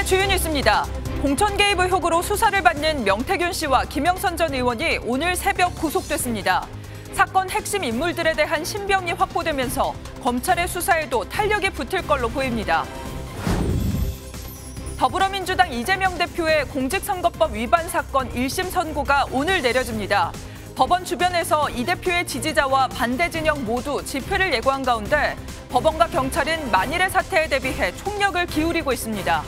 오늘의 주요 뉴스입니다. 공천 개입 의혹으로 수사를 받는 명태균 씨와 김영선 전 의원이 오늘 새벽 구속됐습니다. 사건 핵심 인물들에 대한 신병이 확보되면서 검찰의 수사에도 탄력이 붙을 걸로 보입니다. 더불어민주당 이재명 대표의 공직선거법 위반 사건 1심 선고가 오늘 내려집니다. 법원 주변에서 이 대표의 지지자와 반대 진영 모두 집회를 예고한 가운데 법원과 경찰은 만일의 사태에 대비해 총력을 기울이고 있습니다.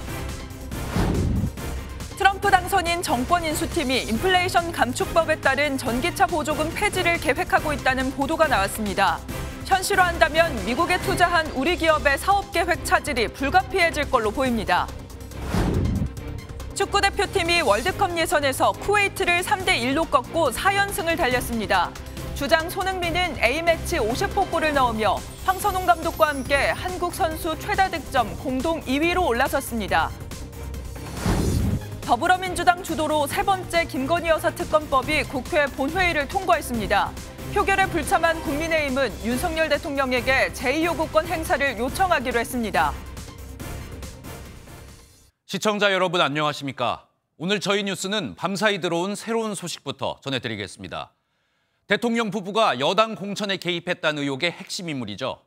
트럼프 당선인 정권 인수팀이 인플레이션 감축법에 따른 전기차 보조금 폐지를 계획하고 있다는 보도가 나왔습니다. 현실화한다면 미국에 투자한 우리 기업의 사업 계획 차질이 불가피해질 걸로 보입니다. 축구 대표팀이 월드컵 예선에서 쿠웨이트를 3대 1로 꺾고 4연승을 달렸습니다. 주장 손흥민은 A매치 50호골을 넣으며 황선홍 감독과 함께 한국 선수 최다 득점 공동 2위로 올라섰습니다. 더불어민주당 주도로 세 번째 김건희 여사 특검법이 국회 본회의를 통과했습니다. 표결에 불참한 국민의힘은 윤석열 대통령에게 제2요구권 행사를 요청하기로 했습니다. 시청자 여러분 안녕하십니까? 오늘 저희 뉴스는 밤사이 들어온 새로운 소식부터 전해드리겠습니다. 대통령 부부가 여당 공천에 개입했다는 의혹의 핵심 인물이죠.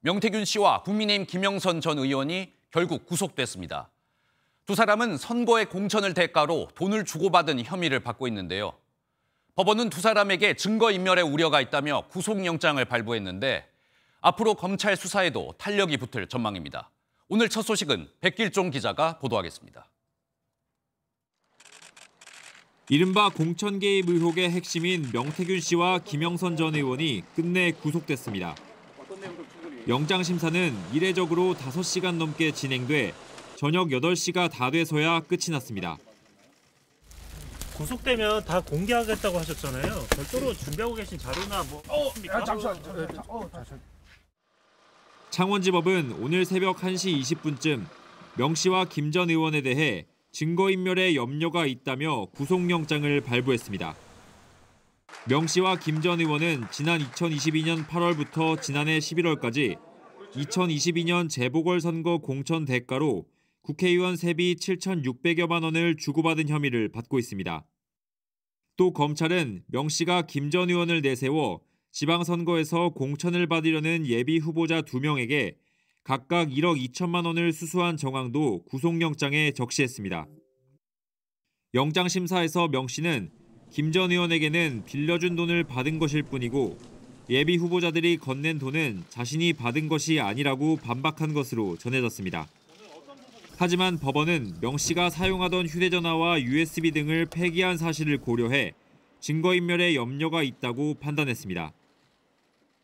명태균 씨와 국민의힘 김영선 전 의원이 결국 구속됐습니다. 두 사람은 선거의 공천을 대가로 돈을 주고받은 혐의를 받고 있는데요. 법원은 두 사람에게 증거인멸의 우려가 있다며 구속영장을 발부했는데 앞으로 검찰 수사에도 탄력이 붙을 전망입니다. 오늘 첫 소식은 백길종 기자가 보도하겠습니다. 이른바 공천 개입 의혹의 핵심인 명태균 씨와 김영선 전 의원이 끝내 구속됐습니다. 영장 심사는 이례적으로 5시간 넘게 진행돼 저녁 8시가 다 돼서야 끝이 났습니다. 구속되면 다 공개하겠다고 하셨잖아요. 별도로 준비하고 계신 자료나 뭐 어, 야, 잠시만. 저, 저, 어, 잠시만. 어, 네. 어, 창원지법은 오늘 새벽 1시 20분쯤 명 씨와 김 전 의원에 대해 증거인멸의 염려가 있다며 구속영장을 발부했습니다. 명 씨와 김 전 의원은 지난 2022년 8월부터 지난해 11월까지 2022년 재보궐선거 공천 대가로 국회의원 세비 7,600여만 원을 주고받은 혐의를 받고 있습니다. 또 검찰은 명 씨가 김 전 의원을 내세워 지방선거에서 공천을 받으려는 예비 후보자 2명에게 각각 1억 2천만 원을 수수한 정황도 구속영장에 적시했습니다. 영장심사에서 명 씨는 김 전 의원에게는 빌려준 돈을 받은 것일 뿐이고 예비 후보자들이 건넨 돈은 자신이 받은 것이 아니라고 반박한 것으로 전해졌습니다. 하지만 법원은 명 씨가 사용하던 휴대전화와 USB 등을 폐기한 사실을 고려해 증거인멸에 염려가 있다고 판단했습니다.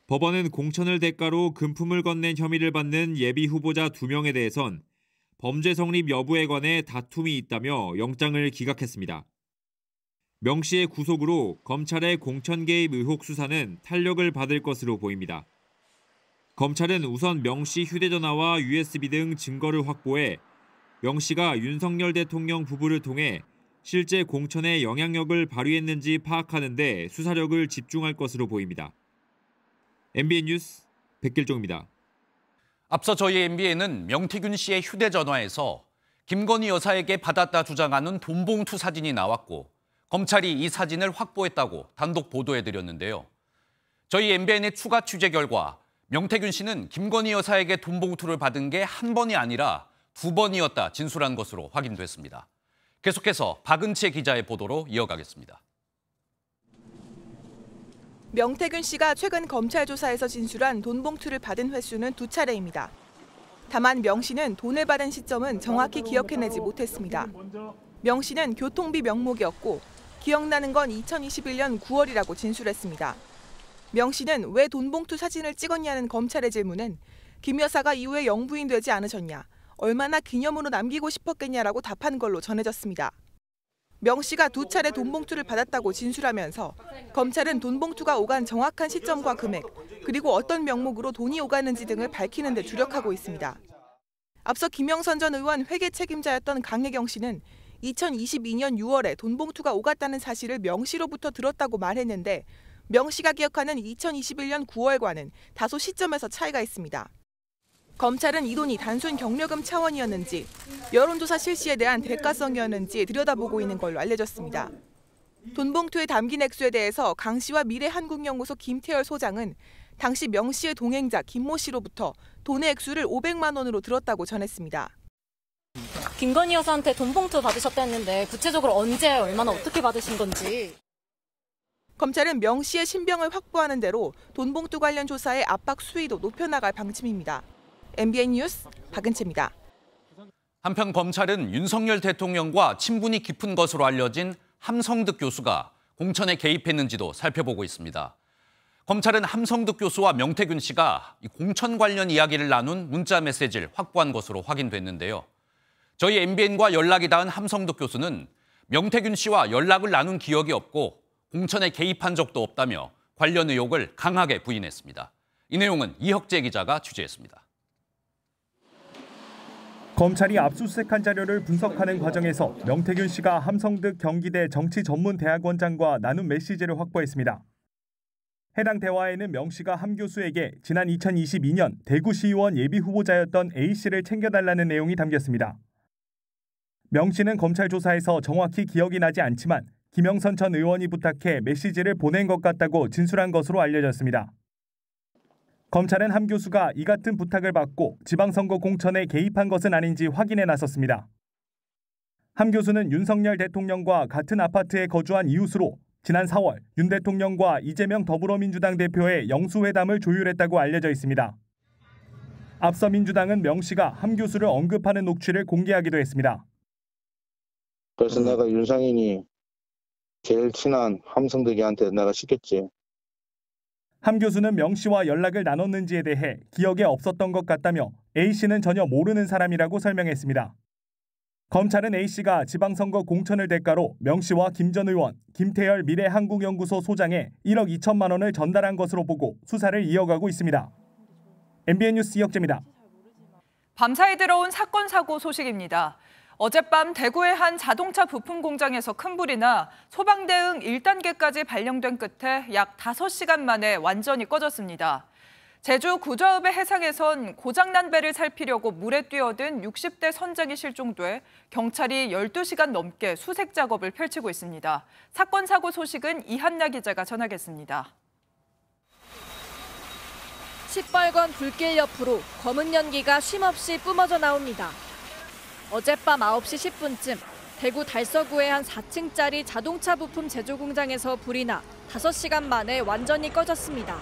법원은 공천을 대가로 금품을 건넨 혐의를 받는 예비 후보자 2명에 대해선 범죄 성립 여부에 관해 다툼이 있다며 영장을 기각했습니다. 명 씨의 구속으로 검찰의 공천 개입 의혹 수사는 탄력을 받을 것으로 보입니다. 검찰은 우선 명 씨 휴대전화와 USB 등 증거를 확보해 명 씨가 윤석열 대통령 부부를 통해 실제 공천에 영향력을 발휘했는지 파악하는 데 수사력을 집중할 것으로 보입니다. MBN 뉴스 백길종입니다. 앞서 저희 MBN은 명태균 씨의 휴대전화에서 김건희 여사에게 받았다 주장하는 돈봉투 사진이 나왔고 검찰이 이 사진을 확보했다고 단독 보도해드렸는데요. 저희 MBN의 추가 취재 결과 명태균 씨는 김건희 여사에게 돈봉투를 받은 게 한 번이 아니라 두 번이었다 진술한 것으로 확인됐습니다. 계속해서 박은채 기자의 보도로 이어가겠습니다. 명태균 씨가 최근 검찰 조사에서 진술한 돈 봉투를 받은 횟수는 두 차례입니다. 다만 명 씨는 돈을 받은 시점은 정확히 기억해내지 못했습니다. 명 씨는 교통비 명목이었고 기억나는 건 2021년 9월이라고 진술했습니다. 명 씨는 왜 돈봉투 사진을 찍었냐는 검찰의 질문엔 김 여사가 이후에 영부인 되지 않으셨냐, 얼마나 기념으로 남기고 싶었겠냐라고 답한 걸로 전해졌습니다. 명 씨가 두 차례 돈 봉투를 받았다고 진술하면서 검찰은 돈 봉투가 오간 정확한 시점과 금액, 그리고 어떤 명목으로 돈이 오가는지 등을 밝히는 데 주력하고 있습니다. 앞서 김영선 전 의원 회계 책임자였던 강혜경 씨는 2022년 6월에 돈 봉투가 오갔다는 사실을 명 씨로부터 들었다고 말했는데 명 씨가 기억하는 2021년 9월과는 다소 시점에서 차이가 있습니다. 검찰은 이 돈이 단순 경려금 차원이었는지 여론조사 실시에 대한 대가성이었는지 들여다보고 있는 걸로 알려졌습니다. 돈봉투에 담긴 액수에 대해서 강 씨와 미래한국연구소 김태열 소장은 당시 명 씨의 동행자 김모 씨로부터 돈의 액수를 500만 원으로 들었다고 전했습니다. 김건희 여사한테 돈봉투 받으셨다는데 했 구체적으로 언제 얼마나 어떻게 받으신 건지. 검찰은 명 씨의 신병을 확보하는 대로 돈봉투 관련 조사의 압박 수위도 높여나갈 방침입니다. MBN 뉴스 박은채입니다. 한편 검찰은 윤석열 대통령과 친분이 깊은 것으로 알려진 함성득 교수가 공천에 개입했는지도 살펴보고 있습니다. 검찰은 함성득 교수와 명태균 씨가 공천 관련 이야기를 나눈 문자 메시지를 확보한 것으로 확인됐는데요. 저희 MBN과 연락이 닿은 함성득 교수는 명태균 씨와 연락을 나눈 기억이 없고 공천에 개입한 적도 없다며 관련 의혹을 강하게 부인했습니다. 이 내용은 이혁재 기자가 취재했습니다. 검찰이 압수수색한 자료를 분석하는 과정에서 명태균 씨가 함성득 경기대 정치전문대학원장과 나눈 메시지를 확보했습니다. 해당 대화에는 명 씨가 함 교수에게 지난 2022년 대구시의원 예비후보자였던 A 씨를 챙겨달라는 내용이 담겼습니다. 명 씨는 검찰 조사에서 정확히 기억이 나지 않지만 김영선 전 의원이 부탁해 메시지를 보낸 것 같다고 진술한 것으로 알려졌습니다. 검찰은 함 교수가 이 같은 부탁을 받고 지방선거 공천에 개입한 것은 아닌지 확인해 나섰습니다. 함 교수는 윤석열 대통령과 같은 아파트에 거주한 이웃으로 지난 4월 윤 대통령과 이재명 더불어민주당 대표의 영수회담을 조율했다고 알려져 있습니다. 앞서 민주당은 명 씨가 함 교수를 언급하는 녹취를 공개하기도 했습니다. 그래서 내가 윤상인이 제일 친한 함성덕이한테 내가 시켰지. 함 교수는 명 씨와 연락을 나눴는지에 대해 기억에 없었던 것 같다며 A 씨는 전혀 모르는 사람이라고 설명했습니다. 검찰은 A 씨가 지방선거 공천을 대가로 명 씨와 김 전 의원, 김태열 미래한국연구소 소장에 1억 2천만 원을 전달한 것으로 보고 수사를 이어가고 있습니다. MBN 뉴스 이혁재입니다. 밤사이 들어온 사건 사고 소식입니다. 어젯밤 대구의 한 자동차 부품 공장에서 큰 불이 나 소방 대응 1단계까지 발령된 끝에 약 5시간 만에 완전히 꺼졌습니다. 제주 구좌읍의 해상에선 고장난 배를 살피려고 물에 뛰어든 60대 선장이 실종돼 경찰이 12시간 넘게 수색 작업을 펼치고 있습니다. 사건 사고 소식은 이한나 기자가 전하겠습니다. 시뻘건 불길 옆으로 검은 연기가 쉼없이 뿜어져 나옵니다. 어젯밤 9시 10분쯤 대구 달서구의 한 4층짜리 자동차 부품 제조 공장에서 불이 나 5시간 만에 완전히 꺼졌습니다.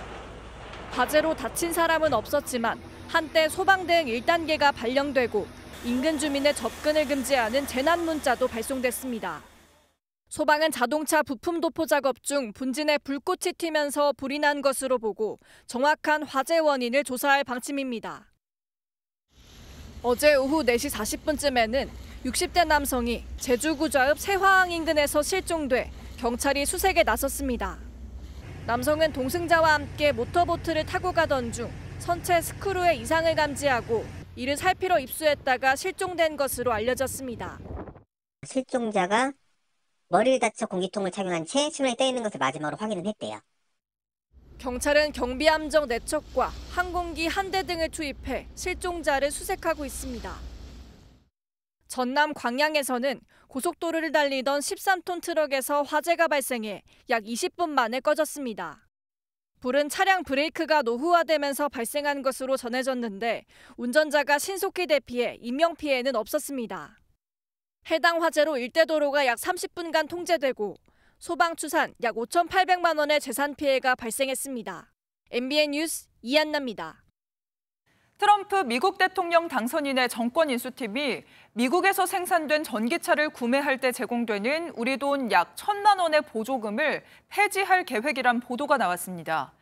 과제로 다친 사람은 없었지만 한때 소방 대응 1단계가 발령되고 인근 주민의 접근을 금지하는 재난 문자도 발송됐습니다. 소방은 자동차 부품 도포 작업 중 분진에 불꽃이 튀면서 불이 난 것으로 보고 정확한 화재 원인을 조사할 방침입니다. 어제 오후 4시 40분쯤에는 60대 남성이 제주구좌읍 세화항 인근에서 실종돼 경찰이 수색에 나섰습니다. 남성은 동승자와 함께 모터보트를 타고 가던 중 선체 스크루에 이상을 감지하고 이를 살피러 입수했다가 실종된 것으로 알려졌습니다. 실종자가 머리를 다쳐 공기통을 착용한 채 수면에 떠 있는 것을 마지막으로 확인을 했대요. 경찰은 경비함정 4척과 항공기 한 대 등을 투입해 실종자를 수색하고 있습니다. 전남 광양에서는 고속도로를 달리던 13톤 트럭에서 화재가 발생해 약 20분 만에 꺼졌습니다. 불은 차량 브레이크가 노후화되면서 발생한 것으로 전해졌는데 운전자가 신속히 대피해 인명피해는 없었습니다. 해당 화재로 일대 도로가 약 30분간 통제되고 소방추산 약 5,800만 원의 재산 피해가 발생했습니다. MBN 뉴스 이한나입니다. 트럼프 미국 대통령 당선인의 정권 인수팀이 미국에서 생산된 전기차를 구매할 때 제공되는 우리 돈약 천만 원의 보조금을 폐지할 계획이란 보도가 나왔습니다.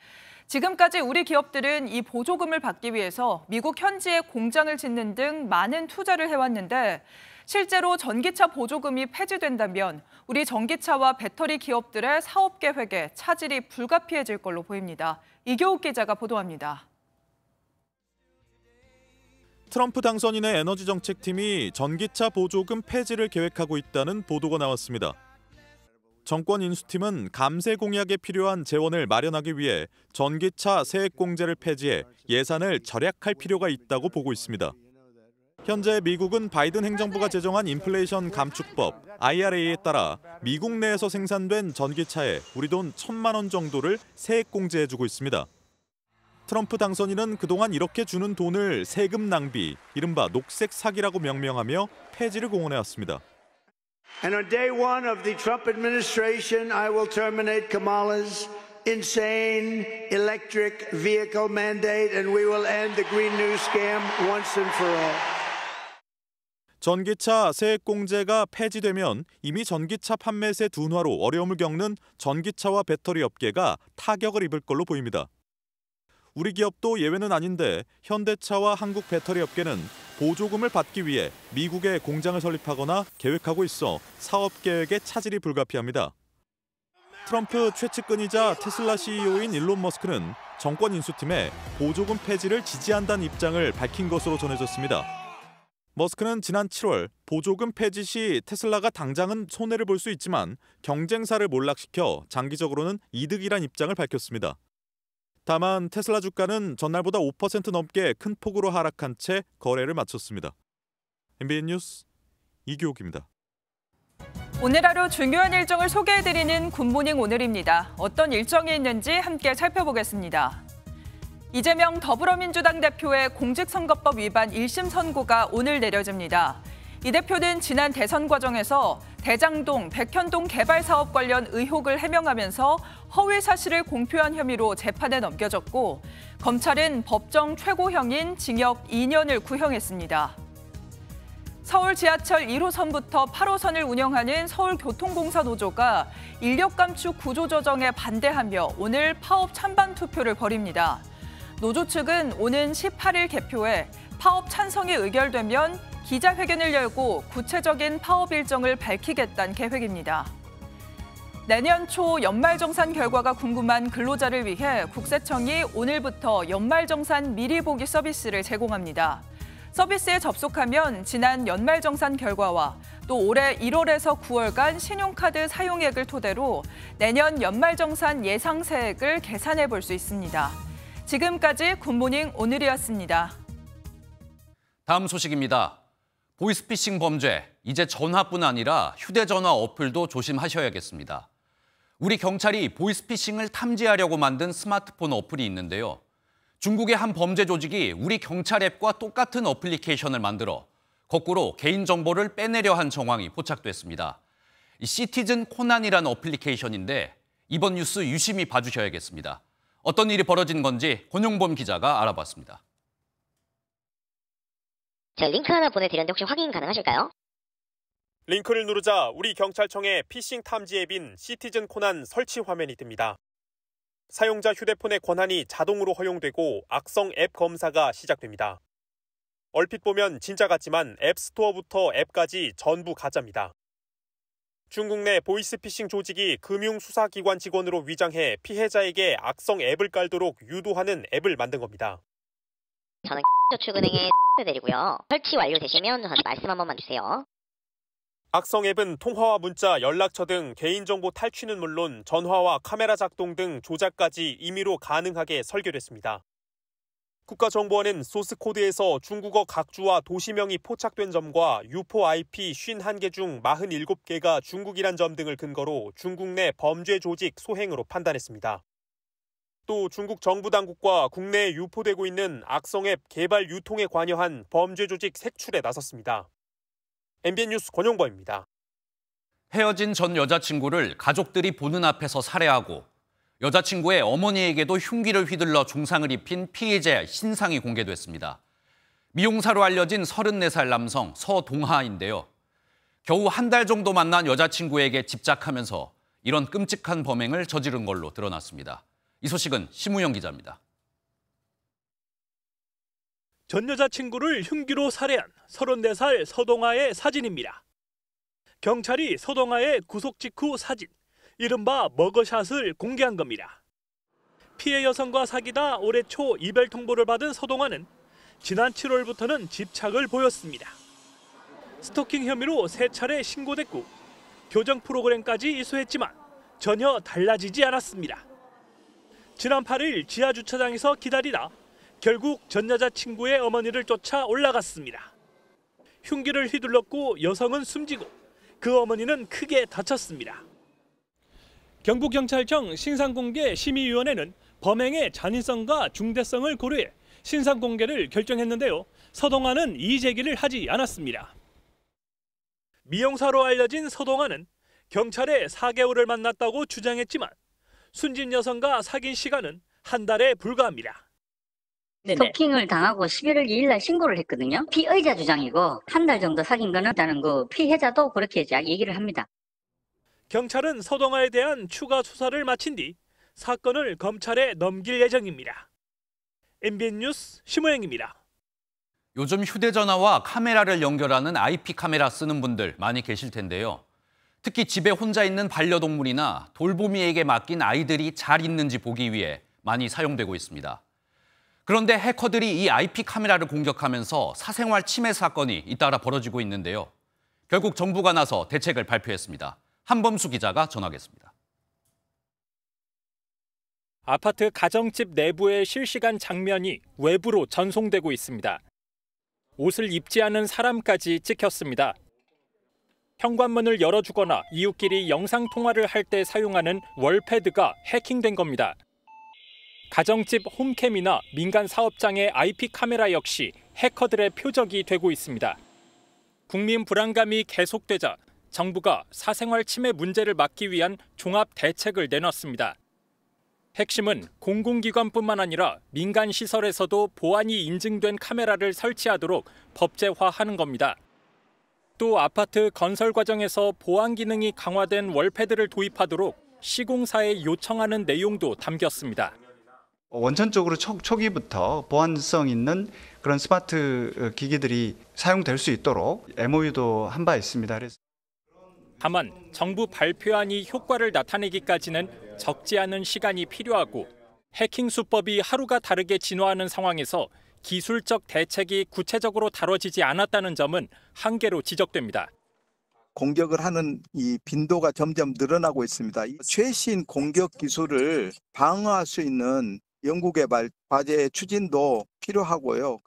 지금까지 우리 기업들은 이 보조금을 받기 위해서 미국 현지에 공장을 짓는 등 많은 투자를 해왔는데 실제로 전기차 보조금이 폐지된다면 우리 전기차와 배터리 기업들의 사업 계획에 차질이 불가피해질 걸로 보입니다. 이교욱 기자가 보도합니다. 트럼프 당선인의 에너지 정책팀이 전기차 보조금 폐지를 계획하고 있다는 보도가 나왔습니다. 정권 인수팀은 감세 공약에 필요한 재원을 마련하기 위해 전기차 세액공제를 폐지해 예산을 절약할 필요가 있다고 보고 있습니다. 현재 미국은 바이든 행정부가 제정한 인플레이션 감축법 IRA에 따라 미국 내에서 생산된 전기차에 우리 돈 천만 원 정도를 세액 공제해주고 있습니다. 트럼프 당선인은 그동안 이렇게 주는 돈을 세금 낭비, 이른바 녹색 사기라고 명명하며 폐지를 공언해왔습니다. And on day one of the Trump administration, I will terminate Kamala's insane electric vehicle mandate and we will end the Green New scam once and for all. 전기차 세액공제가 폐지되면 이미 전기차 판매세 둔화로 어려움을 겪는 전기차와 배터리 업계가 타격을 입을 걸로 보입니다. 우리 기업도 예외는 아닌데 현대차와 한국 배터리 업계는 보조금을 받기 위해 미국에 공장을 설립하거나 계획하고 있어 사업 계획에 차질이 불가피합니다. 트럼프 최측근이자 테슬라 CEO인 일론 머스크는 정권 인수팀에 보조금 폐지를 지지한다는 입장을 밝힌 것으로 전해졌습니다. 머스크는 지난 7월 보조금 폐지 시 테슬라가 당장은 손해를 볼 수 있지만 경쟁사를 몰락시켜 장기적으로는 이득이란 입장을 밝혔습니다. 다만 테슬라 주가는 전날보다 5% 넘게 큰 폭으로 하락한 채 거래를 마쳤습니다. MBN 뉴스 이규옥입니다. 오늘 하루 중요한 일정을 소개해드리는 굿모닝 오늘입니다. 어떤 일정이 있는지 함께 살펴보겠습니다. 이재명 더불어민주당 대표의 공직선거법 위반 1심 선고가 오늘 내려집니다. 이 대표는 지난 대선 과정에서 대장동, 백현동 개발 사업 관련 의혹을 해명하면서 허위 사실을 공표한 혐의로 재판에 넘겨졌고 검찰은 법정 최고형인 징역 2년을 구형했습니다. 서울 지하철 1호선부터 8호선을 운영하는 서울교통공사 노조가 인력 감축 구조 조정에 반대하며 오늘 파업 찬반 투표를 벌입니다. 노조 측은 오는 18일 개표에 파업 찬성이 의결되면 기자회견을 열고 구체적인 파업 일정을 밝히겠다는 계획입니다. 내년 초 연말정산 결과가 궁금한 근로자를 위해 국세청이 오늘부터 연말정산 미리 보기 서비스를 제공합니다. 서비스에 접속하면 지난 연말정산 결과와 또 올해 1월에서 9월간 신용카드 사용액을 토대로 내년 연말정산 예상세액을 계산해 볼 수 있습니다. 지금까지 굿모닝 오늘이었습니다. 다음 소식입니다. 보이스피싱 범죄, 이제 전화뿐 아니라 휴대전화 어플도 조심하셔야겠습니다. 우리 경찰이 보이스피싱을 탐지하려고 만든 스마트폰 어플이 있는데요. 중국의 한 범죄 조직이 우리 경찰 앱과 똑같은 어플리케이션을 만들어 거꾸로 개인정보를 빼내려 한 정황이 포착됐습니다. 시티즌 코난이라는 어플리케이션인데 이번 뉴스 유심히 봐주셔야겠습니다. 어떤 일이 벌어진 건지 권용범 기자가 알아봤습니다. 제 링크 하나 보내드렸는데 혹시 확인 가능하실까요? 링크를 누르자 우리 경찰청의 피싱 탐지 앱인 시티즌 코난 설치 화면이 뜹니다. 사용자 휴대폰의 권한이 자동으로 허용되고 악성 앱 검사가 시작됩니다. 얼핏 보면 진짜 같지만 앱스토어부터 앱까지 전부 가짜입니다. 중국 내 보이스피싱 조직이 금융수사기관 직원으로 위장해 피해자에게 악성 앱을 깔도록 유도하는 앱을 만든 겁니다. 저는 저축은행에 내리고요. 설치 완료되시면 말씀 한 번만 주세요. 악성 앱은 통화와 문자, 연락처 등 개인정보 탈취는 물론 전화와 카메라 작동 등 조작까지 임의로 가능하게 설계됐습니다. 국가정보원은 소스코드에서 중국어 각주와 도시명이 포착된 점과 유포 IP 51개 중 47개가 중국이란 점 등을 근거로 중국 내 범죄 조직 소행으로 판단했습니다. 또 중국 정부 당국과 국내에 유포되고 있는 악성 앱 개발 유통에 관여한 범죄 조직 색출에 나섰습니다. MBN 뉴스 권용범입니다. 헤어진 전 여자친구를 가족들이 보는 앞에서 살해하고 여자친구의 어머니에게도 흉기를 휘둘러 중상을 입힌 피해자의 신상이 공개됐습니다. 미용사로 알려진 34살 남성 서동하인데요. 겨우 한 달 정도 만난 여자친구에게 집착하면서 이런 끔찍한 범행을 저지른 걸로 드러났습니다. 이 소식은 심우영 기자입니다. 전 여자친구를 흉기로 살해한 34살 서동아의 사진입니다. 경찰이 서동아의 구속 직후 사진 이른바 머거샷을 공개한 겁니다. 피해 여성과 사귀다 올해 초 이별 통보를 받은 서동환은 지난 7월부터는 집착을 보였습니다. 스토킹 혐의로 세 차례 신고됐고 교정 프로그램까지 이수했지만 전혀 달라지지 않았습니다. 지난 8일 지하 주차장에서 기다리다 결국 전 여자친구의 어머니를 쫓아 올라갔습니다. 흉기를 휘둘렀고 여성은 숨지고 그 어머니는 크게 다쳤습니다. 경북경찰청 신상공개 심의위원회는 범행의 잔인성과 중대성을 고려해 신상공개를 결정했는데요. 서동환은 이제기를 하지 않았습니다. 미용사로 알려진 서동환은 경찰에 4개월을 만났다고 주장했지만 순진 여성과 사귄 시간은 한 달에 불과합니다. 네, 네. 도킹을 당하고 11월 2일 날 신고를 했거든요. 피의자 주장이고 한 달 정도 사귄 거는 다는 그 피해자도 그렇게 얘기를 합니다. 경찰은 서동아에 대한 추가 수사를 마친 뒤 사건을 검찰에 넘길 예정입니다. MBN 뉴스 심호영입니다. 요즘 휴대전화와 카메라를 연결하는 IP 카메라 쓰는 분들 많이 계실 텐데요. 특히 집에 혼자 있는 반려동물이나 돌보미에게 맡긴 아이들이 잘 있는지 보기 위해 많이 사용되고 있습니다. 그런데 해커들이 이 IP 카메라를 공격하면서 사생활 침해 사건이 잇따라 벌어지고 있는데요. 결국 정부가 나서 대책을 발표했습니다. 한범수 기자가 전하겠습니다. 아파트 가정집 내부의 실시간 장면이 외부로 전송되고 있습니다. 옷을 입지 않은 사람까지 찍혔습니다. 현관문을 열어주거나 이웃끼리 영상 통화를 할 때 사용하는 월패드가 해킹된 겁니다. 가정집 홈캠이나 민간 사업장의 IP 카메라 역시 해커들의 표적이 되고 있습니다. 국민 불안감이 계속되자 정부가 사생활 침해 문제를 막기 위한 종합 대책을 내놨습니다. 핵심은 공공기관뿐만 아니라 민간 시설에서도 보안이 인증된 카메라를 설치하도록 법제화하는 겁니다. 또 아파트 건설 과정에서 보안 기능이 강화된 월패드를 도입하도록 시공사에 요청하는 내용도 담겼습니다. 원천적으로 초, 초기부터 보안성 있는 그런 스마트 기기들이 사용될 수 있도록 MOU도 한 바 있습니다. 그래서 다만 정부 발표안이 효과를 나타내기까지는 적지 않은 시간이 필요하고 해킹 수법이 하루가 다르게 진화하는 상황에서 기술적 대책이 구체적으로 다뤄지지 않았다는 점은 한계로 지적됩니다. 공격을 하는 이 빈도가 점점 늘어나고 있습니다. 최신 공격 기술을 방어할 수 있는 연구개발 과제 추진도 필요하고요.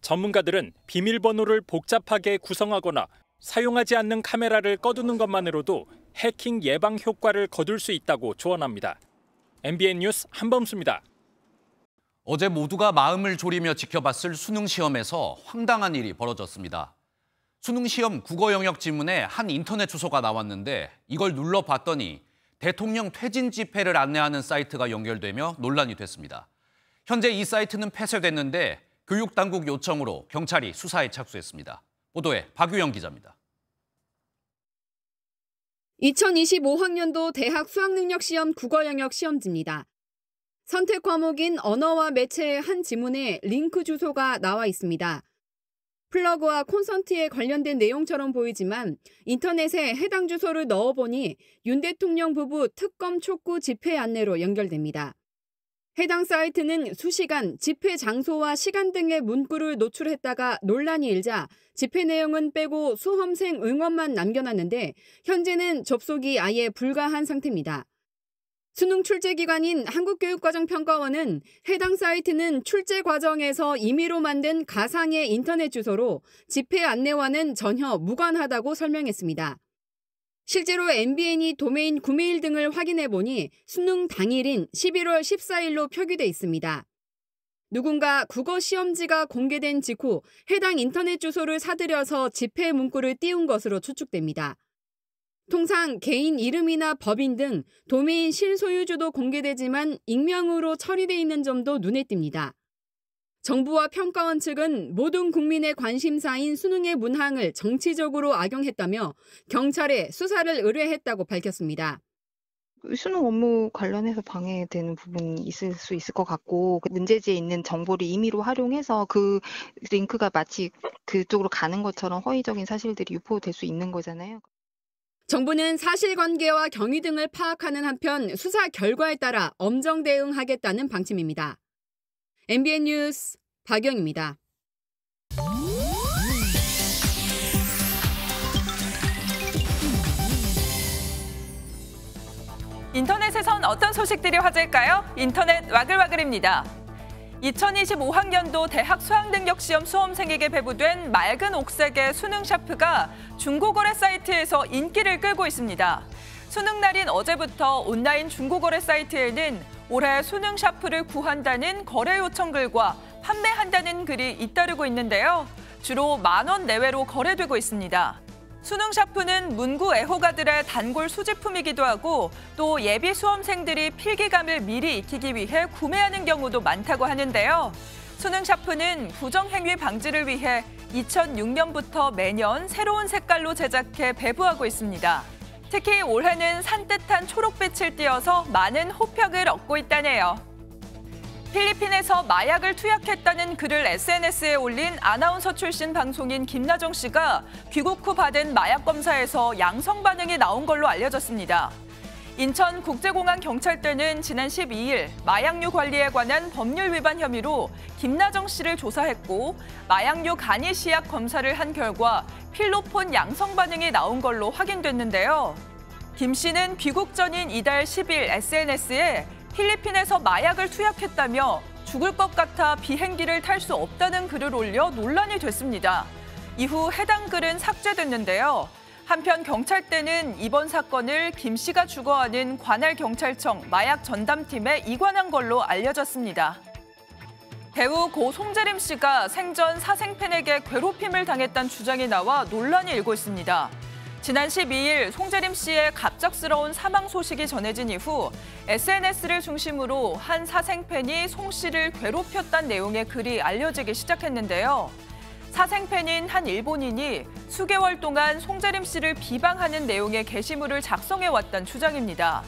전문가들은 비밀번호를 복잡하게 구성하거나 사용하지 않는 카메라를 꺼두는 것만으로도 해킹 예방 효과를 거둘 수 있다고 조언합니다. MBN 뉴스 한범수입니다. 어제 모두가 마음을 졸이며 지켜봤을 수능 시험에서 황당한 일이 벌어졌습니다. 수능 시험 국어 영역 지문에 한 인터넷 주소가 나왔는데 이걸 눌러 봤더니 대통령 퇴진 집회를 안내하는 사이트가 연결되며 논란이 됐습니다. 현재 이 사이트는 폐쇄됐는데 교육당국 요청으로 경찰이 수사에 착수했습니다. 보도에 박유영 기자입니다. 2025학년도 대학 수학능력시험 국어영역 시험지입니다. 선택 과목인 언어와 매체의 한 지문에 링크 주소가 나와 있습니다. 플러그와 콘서트에 관련된 내용처럼 보이지만 인터넷에 해당 주소를 넣어보니 윤 대통령 부부 특검 촉구 집회 안내로 연결됩니다. 해당 사이트는 수시간 집회 장소와 시간 등의 문구를 노출했다가 논란이 일자 집회 내용은 빼고 수험생 응원만 남겨놨는데 현재는 접속이 아예 불가한 상태입니다. 수능 출제 기관인 한국교육과정평가원은 해당 사이트는 출제 과정에서 임의로 만든 가상의 인터넷 주소로 집회 안내와는 전혀 무관하다고 설명했습니다. 실제로 MBN이 도메인 구매일 등을 확인해 보니 수능 당일인 11월 14일로 표기돼 있습니다. 누군가 국어 시험지가 공개된 직후 해당 인터넷 주소를 사들여서 집회 문구를 띄운 것으로 추측됩니다. 통상 개인 이름이나 법인 등 도메인 실소유주도 공개되지만 익명으로 처리돼 있는 점도 눈에 띕니다. 정부와 평가원 측은 모든 국민의 관심사인 수능의 문항을 정치적으로 악용했다며 경찰에 수사를 의뢰했다고 밝혔습니다. 수능 업무 관련해서 방해되는 부분이 있을 수 있을 것 같고 문제지에 있는 정보를 임의로 활용해서 그 링크가 마치 그쪽으로 가는 것처럼 허위적인 사실들이 유포될 수 있는 거잖아요. 정부는 사실관계와 경위 등을 파악하는 한편 수사 결과에 따라 엄정 대응하겠다는 방침입니다. MBN 뉴스 박영입니다. 인터넷에선 어떤 소식들이 화제일까요? 인터넷 와글와글입니다. 2025학년도 대학 수학능력시험 수험생에게 배부된 맑은 옥색의 수능 샤프가 중고거래 사이트에서 인기를 끌고 있습니다. 수능 날인 어제부터 온라인 중고거래 사이트에는 올해 수능 샤프를 구한다는 거래 요청 글과 판매한다는 글이 잇따르고 있는데요. 주로 만 원 내외로 거래되고 있습니다. 수능 샤프는 문구 애호가들의 단골 수집품이기도 하고 또 예비 수험생들이 필기감을 미리 익히기 위해 구매하는 경우도 많다고 하는데요. 수능 샤프는 부정행위 방지를 위해 2006년부터 매년 새로운 색깔로 제작해 배부하고 있습니다. 특히 올해는 산뜻한 초록빛을 띄어서 많은 호평을 얻고 있다네요. 필리핀에서 마약을 투약했다는 글을 SNS에 올린 아나운서 출신 방송인 김나정 씨가 귀국 후 받은 마약 검사에서 양성 반응이 나온 걸로 알려졌습니다. 인천국제공항 경찰대는 지난 12일 마약류 관리에 관한 법률 위반 혐의로 김나정 씨를 조사했고 마약류 간이 시약 검사를 한 결과 필로폰 양성 반응이 나온 걸로 확인됐는데요. 김 씨는 귀국 전인 이달 10일 SNS에 필리핀에서 마약을 투약했다며 죽을 것 같아 비행기를 탈 수 없다는 글을 올려 논란이 됐습니다. 이후 해당 글은 삭제됐는데요. 한편 경찰대는 이번 사건을 김 씨가 주거하는 관할 경찰청 마약 전담팀에 이관한 걸로 알려졌습니다. 배우 고 송재림 씨가 생전 사생팬에게 괴롭힘을 당했다는 주장이 나와 논란이 일고 있습니다. 지난 12일 송재림 씨의 갑작스러운 사망 소식이 전해진 이후 SNS를 중심으로 한 사생팬이 송 씨를 괴롭혔다는 내용의 글이 알려지기 시작했는데요. 사생팬인 한 일본인이 수개월 동안 송재림 씨를 비방하는 내용의 게시물을 작성해왔다는 주장입니다.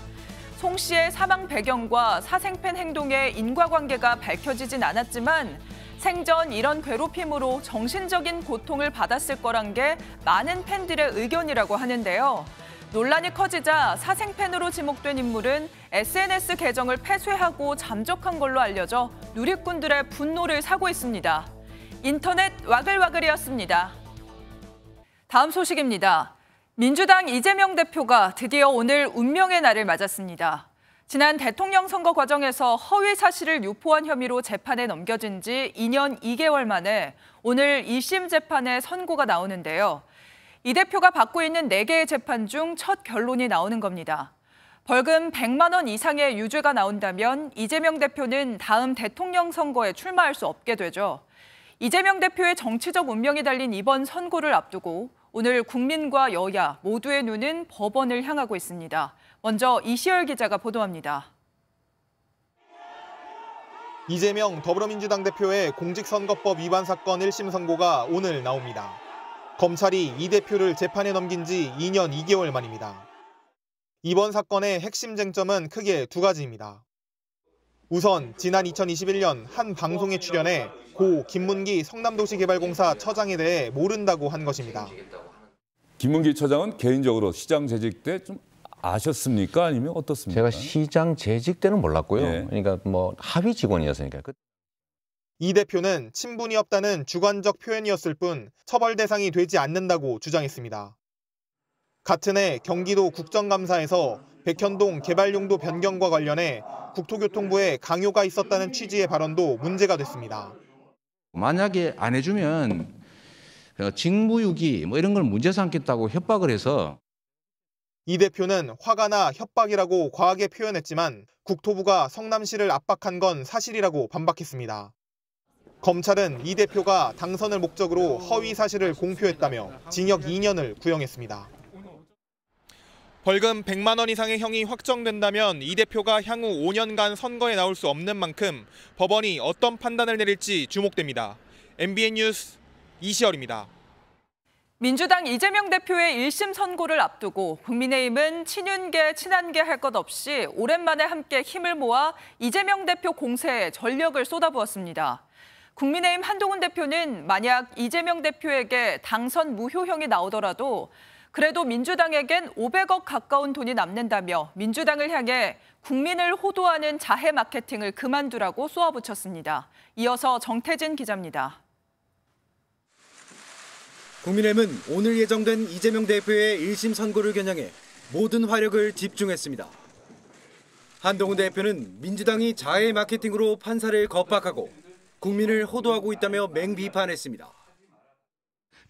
송 씨의 사망 배경과 사생팬 행동의 인과관계가 밝혀지진 않았지만 생전 이런 괴롭힘으로 정신적인 고통을 받았을 거란 게 많은 팬들의 의견이라고 하는데요. 논란이 커지자 사생팬으로 지목된 인물은 SNS 계정을 폐쇄하고 잠적한 걸로 알려져 누리꾼들의 분노를 사고 있습니다. 인터넷 와글와글이었습니다. 다음 소식입니다. 민주당 이재명 대표가 드디어 오늘 운명의 날을 맞았습니다. 지난 대통령 선거 과정에서 허위 사실을 유포한 혐의로 재판에 넘겨진 지 2년 2개월 만에 오늘 2심 재판에 선고가 나오는데요. 이 대표가 받고 있는 4개의 재판 중 첫 결론이 나오는 겁니다. 벌금 100만 원 이상의 유죄가 나온다면 이재명 대표는 다음 대통령 선거에 출마할 수 없게 되죠. 이재명 대표의 정치적 운명이 달린 이번 선고를 앞두고 오늘 국민과 여야 모두의 눈은 법원을 향하고 있습니다. 먼저 이시열 기자가 보도합니다. 이재명 더불어민주당 대표의 공직선거법 위반 사건 1심 선고가 오늘 나옵니다. 검찰이 이 대표를 재판에 넘긴 지 2년 2개월 만입니다. 이번 사건의 핵심 쟁점은 크게 두 가지입니다. 우선 지난 2021년 한 방송에 출연해 고 김문기 성남도시개발공사 처장에 대해 모른다고 한 것입니다. 김문기 처장은 개인적으로 시장 재직 때 좀 아셨습니까? 아니면 어떻습니까? 제가 시장 재직 때는 몰랐고요. 네. 그러니까 뭐 하위 직원이었으니까. 이 대표는 친분이 없다는 주관적 표현이었을 뿐 처벌 대상이 되지 않는다고 주장했습니다. 같은 해 경기도 국정감사에서 백현동 개발용도 변경과 관련해 국토교통부에 강요가 있었다는 취지의 발언도 문제가 됐습니다. 만약에 안 해주면 어, 직무유기 뭐 이런 걸 문제 삼겠다고 협박을 해서 이 대표는 화가 나 협박이라고 과하게 표현했지만 국토부가 성남시를 압박한 건 사실이라고 반박했습니다. 검찰은 이 대표가 당선을 목적으로 허위 사실을 공표했다며 징역 2년을 구형했습니다. 벌금 100만 원 이상의 형이 확정된다면 이 대표가 향후 5년간 선거에 나올 수 없는 만큼 법원이 어떤 판단을 내릴지 주목됩니다. MBN 뉴스 이시열입니다. 민주당 이재명 대표의 1심 선고를 앞두고 국민의힘은 친윤계, 친한계 할 것 없이 오랜만에 함께 힘을 모아 이재명 대표 공세에 전력을 쏟아부었습니다. 국민의힘 한동훈 대표는 만약 이재명 대표에게 당선 무효형이 나오더라도 그래도 민주당에겐 500억 가까운 돈이 남는다며 민주당을 향해 국민을 호도하는 자해 마케팅을 그만두라고 쏘아붙였습니다. 이어서 정태진 기자입니다. 국민의힘은 오늘 예정된 이재명 대표의 1심 선고를 겨냥해 모든 화력을 집중했습니다. 한동훈 대표는 민주당이 자해 마케팅으로 판사를 겁박하고 국민을 호도하고 있다며 맹비판했습니다.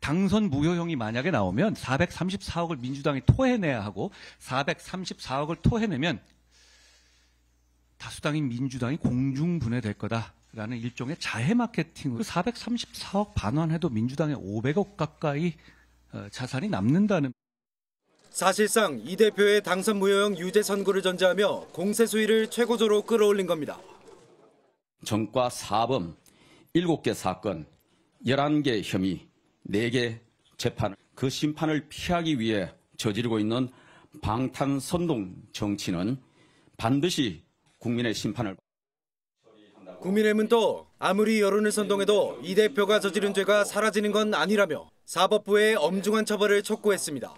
당선 무효형이 만약에 나오면 434억을 민주당이 토해내야 하고 434억을 토해내면 다수당인 민주당이 공중분해될 거다라는 일종의 자해 마케팅으로 434억 반환해도 민주당의 500억 가까이 어, 자산이 남는다는 사실상 이 대표의 당선 무효형 유죄 선고를 전제하며 공세 수위를 최고조로 끌어올린 겁니다. 정과 사범 7개 사건 11개 혐의 네개 재판, 그 심판을 피하기 위해 저지르고 있는 방탄선동 정치는 반드시 국민의 심판을 국민의힘은 또 아무리 여론을 선동해도 이 대표가 저지른 죄가 사라지는 건 아니라며 사법부의 엄중한 처벌을 촉구했습니다.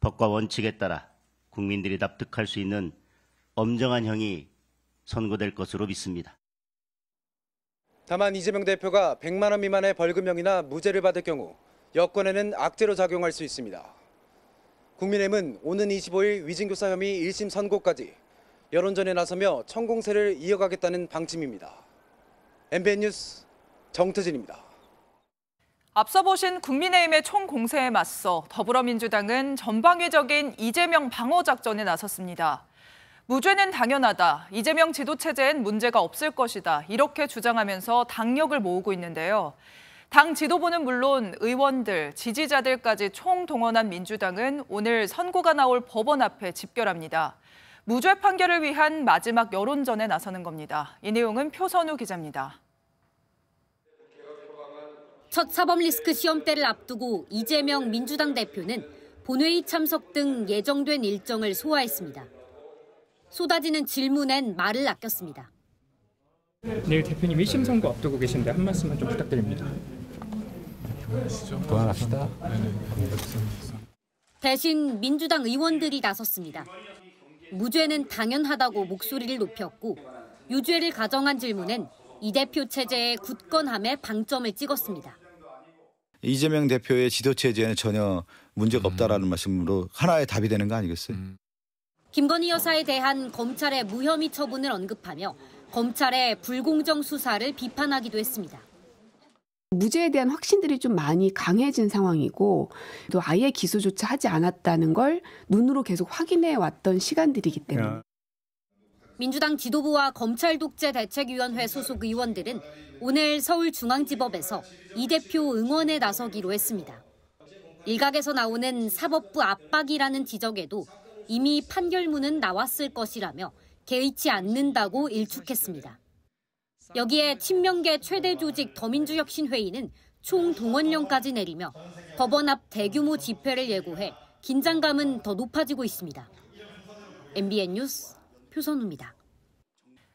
법과 원칙에 따라 국민들이 납득할 수 있는 엄정한 형이 선고될 것으로 믿습니다. 다만 이재명 대표가 100만 원 미만의 벌금형이나 무죄를 받을 경우 여권에는 악재로 작용할 수 있습니다. 국민의힘은 오는 25일 위증교사 혐의 1심 선고까지 여론전에 나서며 천공세를 이어가겠다는 방침입니다. MBN 뉴스 정태진입니다. 앞서 보신 국민의힘의 총공세에 맞서 더불어민주당은 전방위적인 이재명 방어 작전에 나섰습니다. 무죄는 당연하다. 이재명 지도체제엔 문제가 없을 것이다. 이렇게 주장하면서 당력을 모으고 있는데요. 당 지도부는 물론 의원들, 지지자들까지 총동원한 민주당은 오늘 선고가 나올 법원 앞에 집결합니다. 무죄 판결을 위한 마지막 여론전에 나서는 겁니다. 이 내용은 표선우 기자입니다. 첫 사법 리스크 시험대를 앞두고 이재명 민주당 대표는 본회의 참석 등 예정된 일정을 소화했습니다. 쏟아지는 질문엔 말을 아꼈습니다. 내일 대표님 1심 선고 앞두고 계신데 한 말씀만 좀 부탁드립니다. 보완합시다. 네, 네. 대신 민주당 의원들이 나섰습니다. 무죄는 당연하다고 목소리를 높였고 유죄를 가정한 질문엔 이 대표 체제의 굳건함에 방점을 찍었습니다. 이재명 대표의 지도체제에는 전혀 문제가 음. 없다라는 말씀으로 하나의 답이 되는 거 아니겠어요? 음. 김건희 여사에 대한 검찰의 무혐의 처분을 언급하며 검찰의 불공정 수사를 비판하기도 했습니다. 무죄에 대한 확신들이 좀 많이 강해진 상황이고 또 아예 기소조차 하지 않았다는 걸 눈으로 계속 확인해 왔던 시간들이기 때문에 민주당 지도부와 검찰 독재 대책위원회 소속 의원들은 오늘 서울중앙지법에서 이 대표 응원에 나서기로 했습니다. 일각에서 나오는 사법부 압박이라는 지적에도 이미 판결문은 나왔을 것이라며 개의치 않는다고 일축했습니다. 여기에 친명계 최대 조직 더민주혁신회의는 총 동원령까지 내리며 법원 앞 대규모 집회를 예고해 긴장감은 더 높아지고 있습니다. MBN 뉴스 표선우입니다.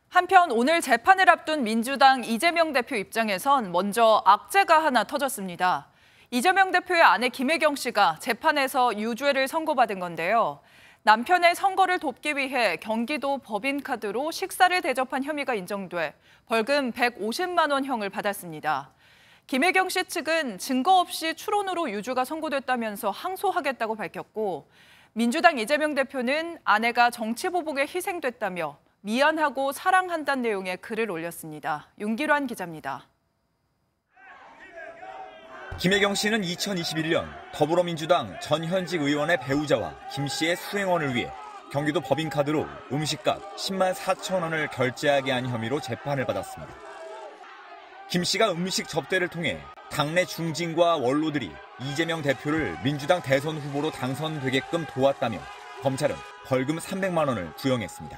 한편 오늘 재판을 앞둔 민주당 이재명 대표 입장에선 먼저 악재가 하나 터졌습니다. 이재명 대표의 아내 김혜경 씨가 재판에서 유죄를 선고받은 건데요. 남편의 선거를 돕기 위해 경기도 법인카드로 식사를 대접한 혐의가 인정돼 벌금 150만 원형을 받았습니다. 김혜경 씨 측은 증거 없이 추론으로 유죄가 선고됐다면서 항소하겠다고 밝혔고 민주당 이재명 대표는 아내가 정치보복에 희생됐다며 미안하고 사랑한다는 내용의 글을 올렸습니다. 윤기란 기자입니다. 김혜경 씨는 2021년 더불어민주당 전현직 의원의 배우자와 김 씨의 수행원을 위해 경기도 법인카드로 음식값 10만 4천 원을 결제하게 한 혐의로 재판을 받았습니다. 김 씨가 음식 접대를 통해 당내 중진과 원로들이 이재명 대표를 민주당 대선 후보로 당선되게끔 도왔다며 검찰은 벌금 300만 원을 구형했습니다.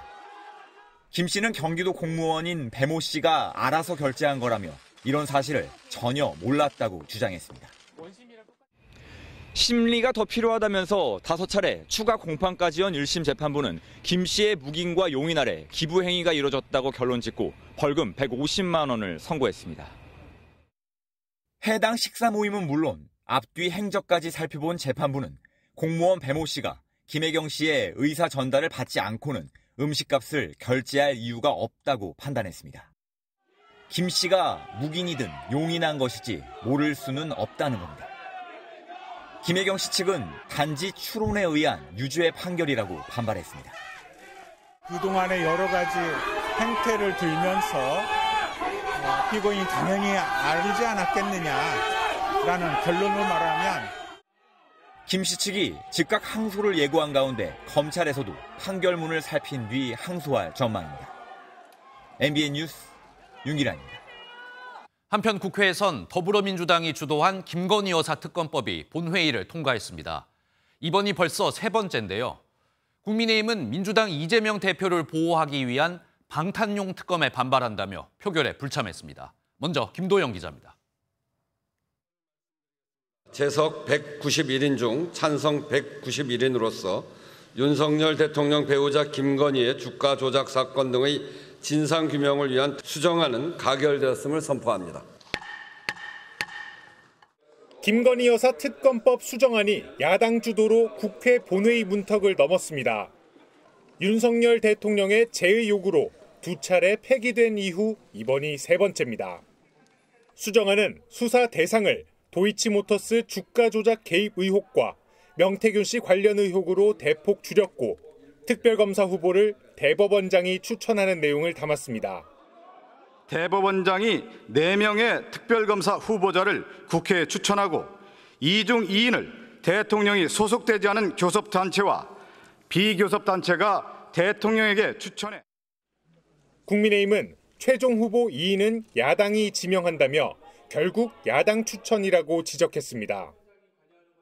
김 씨는 경기도 공무원인 배모 씨가 알아서 결제한 거라며 이런 사실을 전혀 몰랐다고 주장했습니다. 심리가 더 필요하다면서 다섯 차례 추가 공판까지 연 1심 재판부는 김 씨의 묵인과 용인 아래 기부 행위가 이뤄졌다고 결론 짓고 벌금 150만 원을 선고했습니다. 해당 식사 모임은 물론 앞뒤 행적까지 살펴본 재판부는 공무원 배모 씨가 김혜경 씨의 의사 전달을 받지 않고는 음식값을 결제할 이유가 없다고 판단했습니다. 김 씨가 묵인이든 용인한 것이지 모를 수는 없다는 겁니다. 김혜경 씨 측은 단지 추론에 의한 유죄 판결이라고 반발했습니다. 그동안의 여러 가지 행태를 들면서 어, 피고인 당연히 알지 않았겠느냐라는 결론을 말하면 김 씨 측이 즉각 항소를 예고한 가운데 검찰에서도 판결문을 살핀 뒤 항소할 전망입니다. MBN 뉴스 윤기란입니다. 한편 국회에선 더불어민주당이 주도한 김건희 여사 특검법이 본회의를 통과했습니다. 이번이 벌써 세 번째인데요. 국민의힘은 민주당 이재명 대표를 보호하기 위한 방탄용 특검에 반발한다며 표결에 불참했습니다. 먼저 김도영 기자입니다. 재석 191인 중 찬성 191인으로서 윤석열 대통령 배우자 김건희의 주가 조작 사건 등의 진상 규명을 위한 수정안은 가결되었음을 선포합니다. 김건희 여사 특검법 수정안이 야당 주도로 국회 본회의 문턱을 넘었습니다. 윤석열 대통령의 재의 요구로 두 차례 폐기된 이후 이번이 세 번째입니다. 수정안은 수사 대상을 도이치모터스 주가 조작 개입 의혹과 명태균 씨 관련 의혹으로 대폭 줄였고 특별검사 후보를 대법원장이 추천하는 내용을 담았습니다. 대법원장이 4명의 특별검사 후보자를 국회에 추천하고 이중 2인을 대통령이 소속되지 않은 교섭단체와 비교섭단체가 대통령에게 추천해 국민의힘은 최종 후보 2인은 야당이 지명한다며 결국 야당 추천이라고 지적했습니다.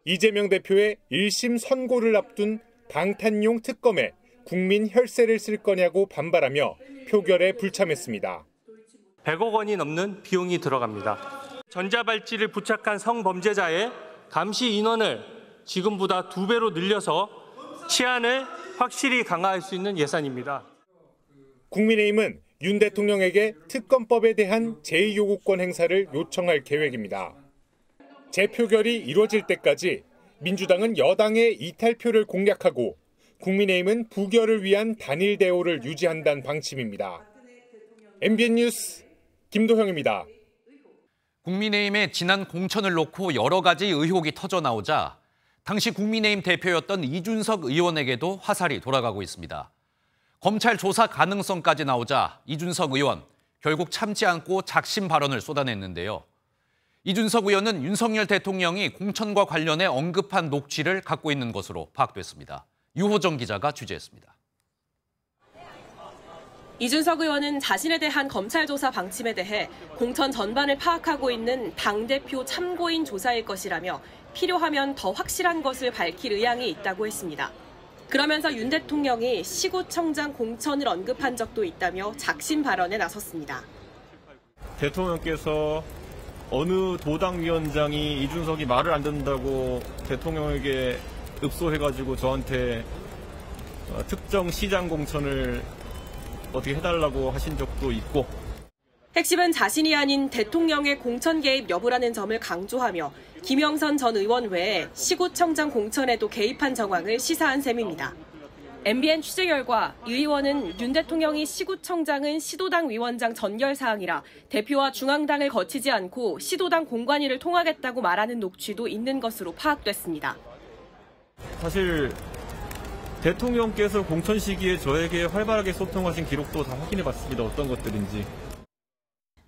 이재명 대표의 1심 선고를 앞둔 방탄용 특검에 국민 혈세를 쓸 거냐고 반발하며 표결에 불참했습니다. 100억 원이 넘는 비용이 들어갑니다. 전자발찌를 부착한 성범죄자의 감시 인원을 지금보다 두 배로 늘려서 치안을 확실히 강화할 수 있는 예산입니다. 국민의힘은 윤 대통령에게 특검법에 대한 제2요구권 행사를 요청할 계획입니다. 재표결이 이루어질 때까지 민주당은 여당의 이탈표를 공략하고 국민의힘은 부결을 위한 단일 대오를 유지한다는 방침입니다. MBN 뉴스 김도형입니다. 국민의힘의 지난 공천을 놓고 여러 가지 의혹이 터져 나오자 당시 국민의힘 대표였던 이준석 의원에게도 화살이 돌아가고 있습니다. 검찰 조사 가능성까지 나오자 이준석 의원 결국 참지 않고 작심 발언을 쏟아냈는데요. 이준석 의원은 윤석열 대통령이 공천과 관련해 언급한 녹취를 갖고 있는 것으로 파악됐습니다. 유호정 기자가 취재했습니다. 이준석 의원은 자신에 대한 검찰 조사 방침에 대해 공천 전반을 파악하고 있는 당대표 참고인 조사일 것이라며 필요하면 더 확실한 것을 밝힐 의향이 있다고 했습니다. 그러면서 윤 대통령이 시구청장 공천을 언급한 적도 있다며 작심 발언에 나섰습니다. 대통령께서 어느 도당위원장이 이준석이 말을 안 듣는다고 대통령에게 읍소해가지고 저한테 어, 특정 시장 공천을 어떻게 해달라고 하신 적도 있고 핵심은 자신이 아닌 대통령의 공천 개입 여부라는 점을 강조하며 김영선 전 의원 외에 시구청장 공천에도 개입한 정황을 시사한 셈입니다. MBN 취재 결과 유 의원은 윤 대통령이 시구청장은 시도당 위원장 전결 사항이라 대표와 중앙당을 거치지 않고 시도당 공관위를 통하겠다고 말하는 녹취도 있는 것으로 파악됐습니다. 사실 대통령께서 공천 시기에 저에게 활발하게 소통하신 기록도 다 확인해봤습니다. 어떤 것들인지.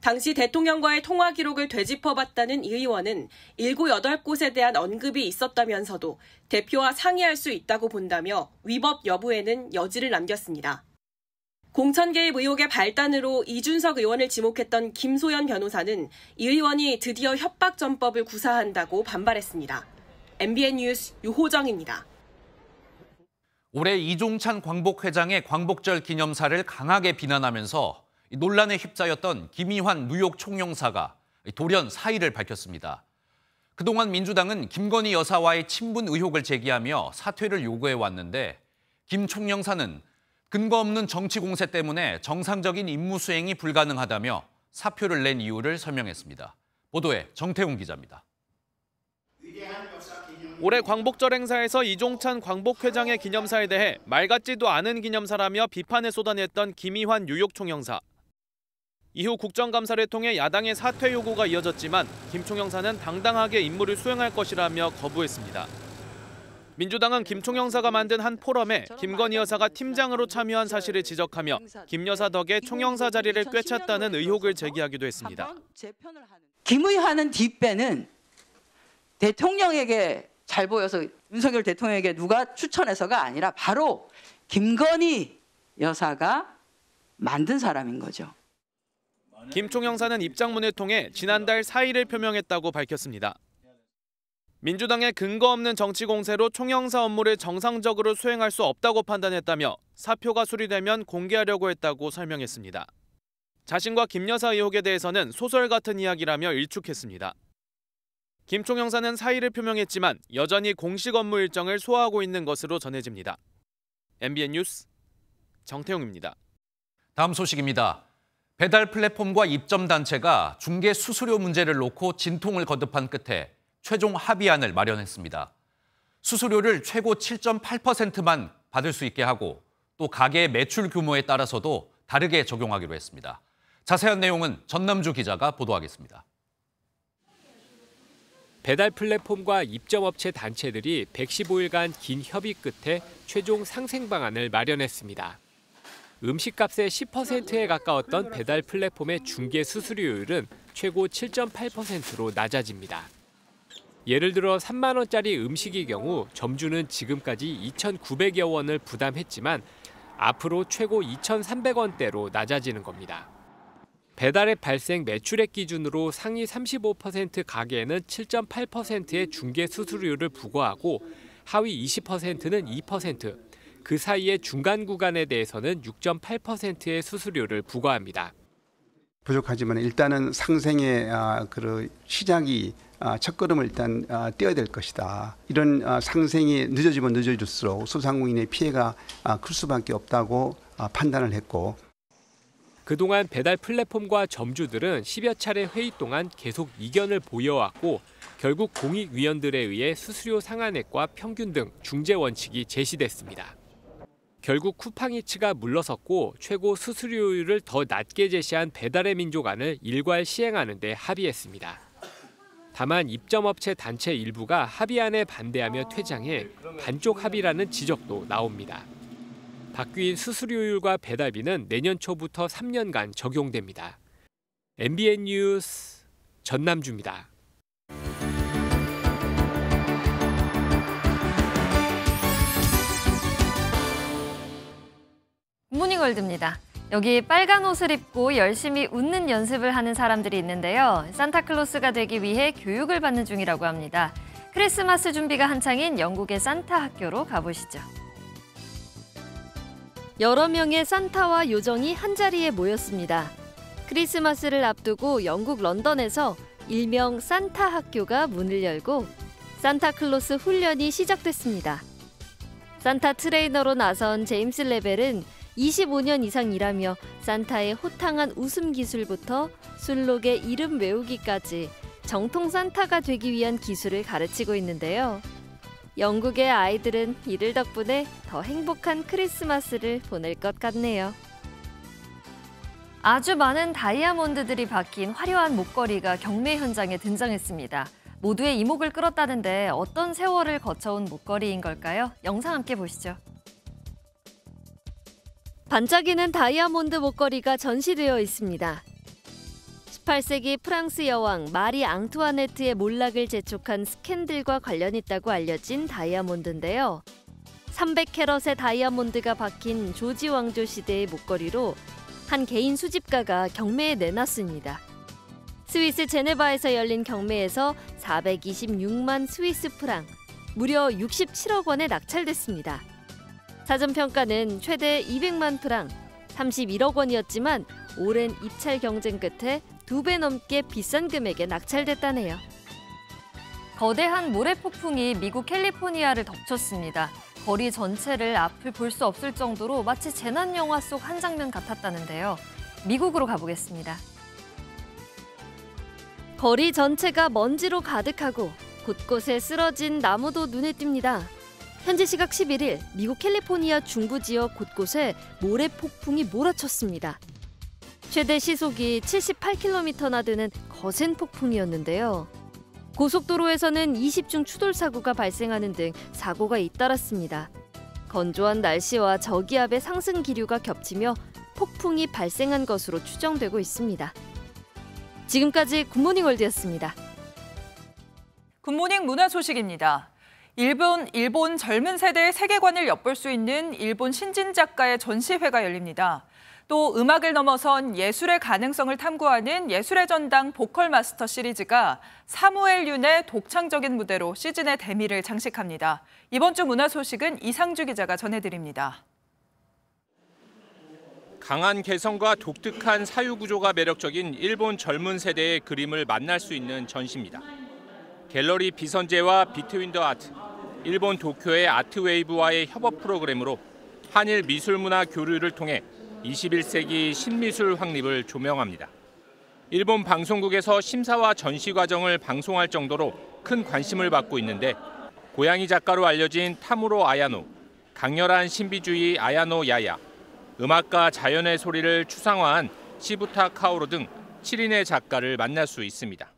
당시 대통령과의 통화 기록을 되짚어봤다는 이 의원은 7-8곳에 대한 언급이 있었다면서도 대표와 상의할 수 있다고 본다며 위법 여부에는 여지를 남겼습니다. 공천 개입 의혹의 발단으로 이준석 의원을 지목했던 김소연 변호사는 이 의원이 드디어 협박전법을 구사한다고 반발했습니다. MBN 뉴스 유호정입니다. 올해 이종찬 광복 회장의 광복절 기념사를 강하게 비난하면서 논란에 휩싸였던 김희환 뉴욕 총영사가 돌연 사의를 밝혔습니다. 그동안 민주당은 김건희 여사와의 친분 의혹을 제기하며 사퇴를 요구해 왔는데 김 총영사는 근거 없는 정치 공세 때문에 정상적인 임무 수행이 불가능하다며 사표를 낸 이유를 설명했습니다. 보도에 정태웅 기자입니다. 올해 광복절 행사에서 이종찬 광복회장의 기념사에 대해 말 같지도 않은 기념사라며 비판을 쏟아냈던 김희환 뉴욕 총영사. 이후 국정감사를 통해 야당의 사퇴 요구가 이어졌지만 김 총영사는 당당하게 임무를 수행할 것이라며 거부했습니다. 민주당은 김 총영사가 만든 한 포럼에 김건희 여사가 팀장으로 참여한 사실을 지적하며 김 여사 덕에 총영사 자리를 꿰찼다는 의혹을 제기하기도 했습니다. 김의환은 뒷배는 대통령에게 잘 보여서 윤석열 대통령에게 누가 추천해서가 아니라 바로 김건희 여사가 만든 사람인 거죠. 김 총영사는 입장문을 통해 지난달 사의를 표명했다고 밝혔습니다. 민주당의 근거 없는 정치 공세로 총영사 업무를 정상적으로 수행할 수 없다고 판단했다며 사표가 수리되면 공개하려고 했다고 설명했습니다. 자신과 김 여사 의혹에 대해서는 소설 같은 이야기라며 일축했습니다. 김총 형사는 사의를 표명했지만 여전히 공식 업무 일정을 소화하고 있는 것으로 전해집니다. MBN 뉴스 정태용입니다. 다음 소식입니다. 배달 플랫폼과 입점 단체가 중개 수수료 문제를 놓고 진통을 거듭한 끝에 최종 합의안을 마련했습니다. 수수료를 최고 7.8%만 받을 수 있게 하고 또가게 매출 규모에 따라서도 다르게 적용하기로 했습니다. 자세한 내용은 전남주 기자가 보도하겠습니다. 배달 플랫폼과 입점업체 단체들이 115일간 긴 협의 끝에 최종 상생 방안을 마련했습니다. 음식값의 10%에 가까웠던 배달 플랫폼의 중개 수수료율은 최고 7.8%로 낮아집니다. 예를 들어 3만 원짜리 음식의 경우 점주는 지금까지 2,900여 원을 부담했지만 앞으로 최고 2,300원대로 낮아지는 겁니다. 배달의 발생 매출액 기준으로 상위 35% 가게에는 7.8%의 중개 수수료를 부과하고 하위 20%는 2%, 그 사이의 중간 구간에 대해서는 6.8%의 수수료를 부과합니다. 부족하지만 일단은 상생의 그 시작이 아, 첫걸음을 일단 아, 떼어야 될 것이다. 이런 상생이 늦어지면 늦어질수록 소상공인의 피해가 클 수밖에 없다고 판단을 했고 그동안 배달 플랫폼과 점주들은 10여 차례 회의 동안 계속 이견을 보여왔고 결국 공익위원들에 의해 수수료 상한액과 평균 등 중재 원칙이 제시됐습니다. 결국 쿠팡이츠가 물러섰고 최고 수수료율을 더 낮게 제시한 배달의 민족안을 일괄 시행하는 데 합의했습니다. 다만 입점업체 단체 일부가 합의안에 반대하며 퇴장해 반쪽 합의라는 지적도 나옵니다. 바뀐 수수료율과 배달비는 내년 초부터 3년간 적용됩니다. MBN 뉴스 전남주입니다. 모닝월드입니다. 여기 빨간 옷을 입고 열심히 웃는 연습을 하는 사람들이 있는데요. 산타클로스가 되기 위해 교육을 받는 중이라고 합니다. 크리스마스 준비가 한창인 영국의 산타 학교로 가보시죠. 여러 명의 산타와 요정이 한자리에 모였습니다. 크리스마스를 앞두고 영국 런던에서 일명 산타 학교가 문을 열고 산타클로스 훈련이 시작됐습니다. 산타 트레이너로 나선 제임스 레벨은 25년 이상 일하며 산타의 호탕한 웃음 기술부터 술록의 이름 외우기까지 정통 산타가 되기 위한 기술을 가르치고 있는데요. 영국의 아이들은 이들 덕분에 더 행복한 크리스마스를 보낼 것 같네요. 아주 많은 다이아몬드들이 박힌 화려한 목걸이가 경매 현장에 등장했습니다. 모두의 이목을 끌었다는데 어떤 세월을 거쳐온 목걸이인 걸까요? 영상 함께 보시죠. 반짝이는 다이아몬드 목걸이가 전시되어 있습니다. 18세기 프랑스 여왕 마리 앙투아네트의 몰락을 재촉한 스캔들과 관련 있다고 알려진 다이아몬드인데요. 300캐럿의 다이아몬드가 박힌 조지 왕조 시대의 목걸이로 한 개인 수집가가 경매에 내놨습니다. 스위스 제네바에서 열린 경매에서 426만 스위스 프랑, 무려 67억 원에 낙찰됐습니다. 사전 평가는 최대 200만 프랑, 31억 원이었지만 오랜 입찰 경쟁 끝에 두배 넘게 비싼 금액에 낙찰됐다네요. 거대한 모래폭풍이 미국 캘리포니아를 덮쳤습니다. 거리 전체를 앞을 볼 수 없을 정도로 마치 재난영화 속 한 장면 같았다는데요. 미국으로 가보겠습니다. 거리 전체가 먼지로 가득하고 곳곳에 쓰러진 나무도 눈에 띕니다. 현지 시각 11일 미국 캘리포니아 중부 지역 곳곳에 모래폭풍이 몰아쳤습니다. 최대 시속이 78km나 되는 거센 폭풍이었는데요. 고속도로에서는 20중 추돌 사고가 발생하는 등 사고가 잇따랐습니다. 건조한 날씨와 저기압의 상승 기류가 겹치며 폭풍이 발생한 것으로 추정되고 있습니다. 지금까지 굿모닝 월드였습니다. 굿모닝 문화 소식입니다. 일본, 일본 젊은 세대의 세계관을 엿볼 수 있는 일본 신진 작가의 전시회가 열립니다. 또 음악을 넘어선 예술의 가능성을 탐구하는 예술의 전당 보컬 마스터 시리즈가 사무엘 윤의 독창적인 무대로 시즌의 대미를 장식합니다. 이번 주 문화 소식은 이상주 기자가 전해드립니다. 강한 개성과 독특한 사유 구조가 매력적인 일본 젊은 세대의 그림을 만날 수 있는 전시입니다. 갤러리 비선제와 비트윈더 아트, 일본 도쿄의 아트웨이브와의 협업 프로그램으로 한일 미술문화 교류를 통해 21세기 신미술 확립을 조명합니다. 일본 방송국에서 심사와 전시 과정을 방송할 정도로 큰 관심을 받고 있는데 고양이 작가로 알려진 타무로 아야노, 강렬한 신비주의 아야노 야야, 음악과 자연의 소리를 추상화한 시부타 카오로 등 7인의 작가를 만날 수 있습니다.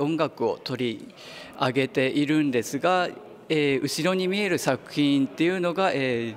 音楽を取り上げているんですが後ろに見える作品っていうのが 예,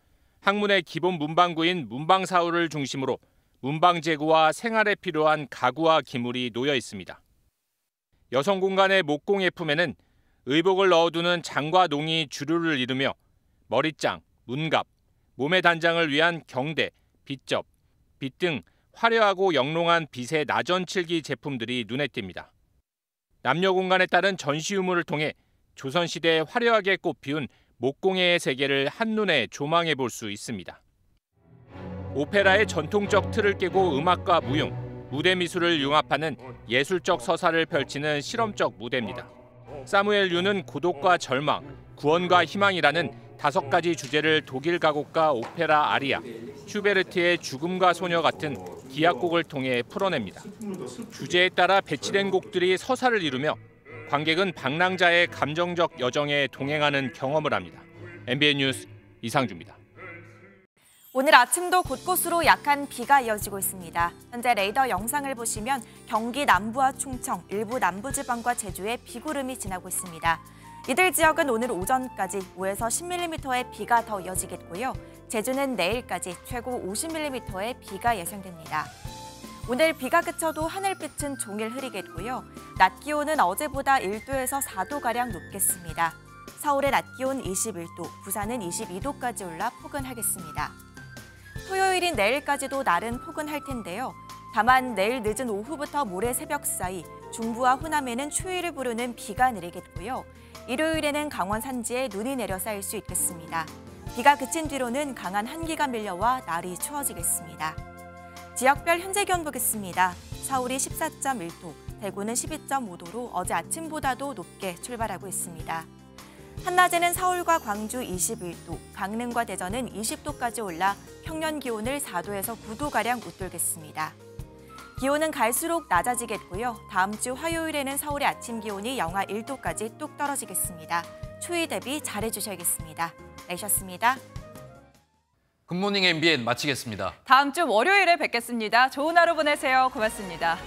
학문의 기본 문방구인 문방사우를 중심으로 문방제구와 생활에 필요한 가구와 기물이 놓여 있습니다. 여성 공간의 목공예품에는 의복을 넣어두는 장과 농이 주류를 이루며 머리장, 문갑, 몸의 단장을 위한 경대, 빗접, 빗 등 화려하고 영롱한 빛의 나전칠기 제품들이 눈에 띕니다. 남녀 공간에 따른 전시 유물을 통해 조선시대에 화려하게 꽃피운 목공예의 세계를 한눈에 조망해 볼 수 있습니다. 오페라의 전통적 틀을 깨고 음악과 무용, 무대 미술을 융합하는 예술적 서사를 펼치는 실험적 무대입니다. 사무엘 류는 고독과 절망, 구원과 희망이라는 다섯 가지 주제를 독일 가곡가 오페라 아리아, 슈베르트의 죽음과 소녀 같은 기악곡을 통해 풀어냅니다. 주제에 따라 배치된 곡들이 서사를 이루며 관객은 방랑자의 감정적 여정에 동행하는 경험을 합니다. MBN 뉴스 이상주입니다. 오늘 아침도 곳곳으로 약한 비가 이어지고 있습니다. 현재 레이더 영상을 보시면 경기 남부와 충청, 일부 남부지방과 제주에 비구름이 지나고 있습니다. 이들 지역은 오늘 오전까지 5에서 10mm의 비가 더 이어지겠고요. 제주는 내일까지 최고 50mm의 비가 예상됩니다. 오늘 비가 그쳐도 하늘빛은 종일 흐리겠고요. 낮 기온은 어제보다 1도에서 4도가량 높겠습니다. 서울의 낮 기온 21도, 부산은 22도까지 올라 포근하겠습니다. 토요일인 내일까지도 날은 포근할 텐데요. 다만 내일 늦은 오후부터 모레 새벽 사이 중부와 호남에는 추위를 부르는 비가 내리겠고요. 일요일에는 강원 산지에 눈이 내려 쌓일 수 있겠습니다. 비가 그친 뒤로는 강한 한기가 밀려와 날이 추워지겠습니다. 지역별 현재 기온 보겠습니다. 서울이 14.1도, 대구는 12.5도로 어제 아침보다도 높게 출발하고 있습니다. 한낮에는 서울과 광주 21도, 강릉과 대전은 20도까지 올라 평년 기온을 4도에서 9도가량 웃돌겠습니다. 기온은 갈수록 낮아지겠고요. 다음 주 화요일에는 서울의 아침 기온이 영하 1도까지 뚝 떨어지겠습니다. 추위 대비 잘해주셔야겠습니다. 내셨습니다. 굿모닝 MBN 마치겠습니다. 다음 주 월요일에 뵙겠습니다. 좋은 하루 보내세요. 고맙습니다.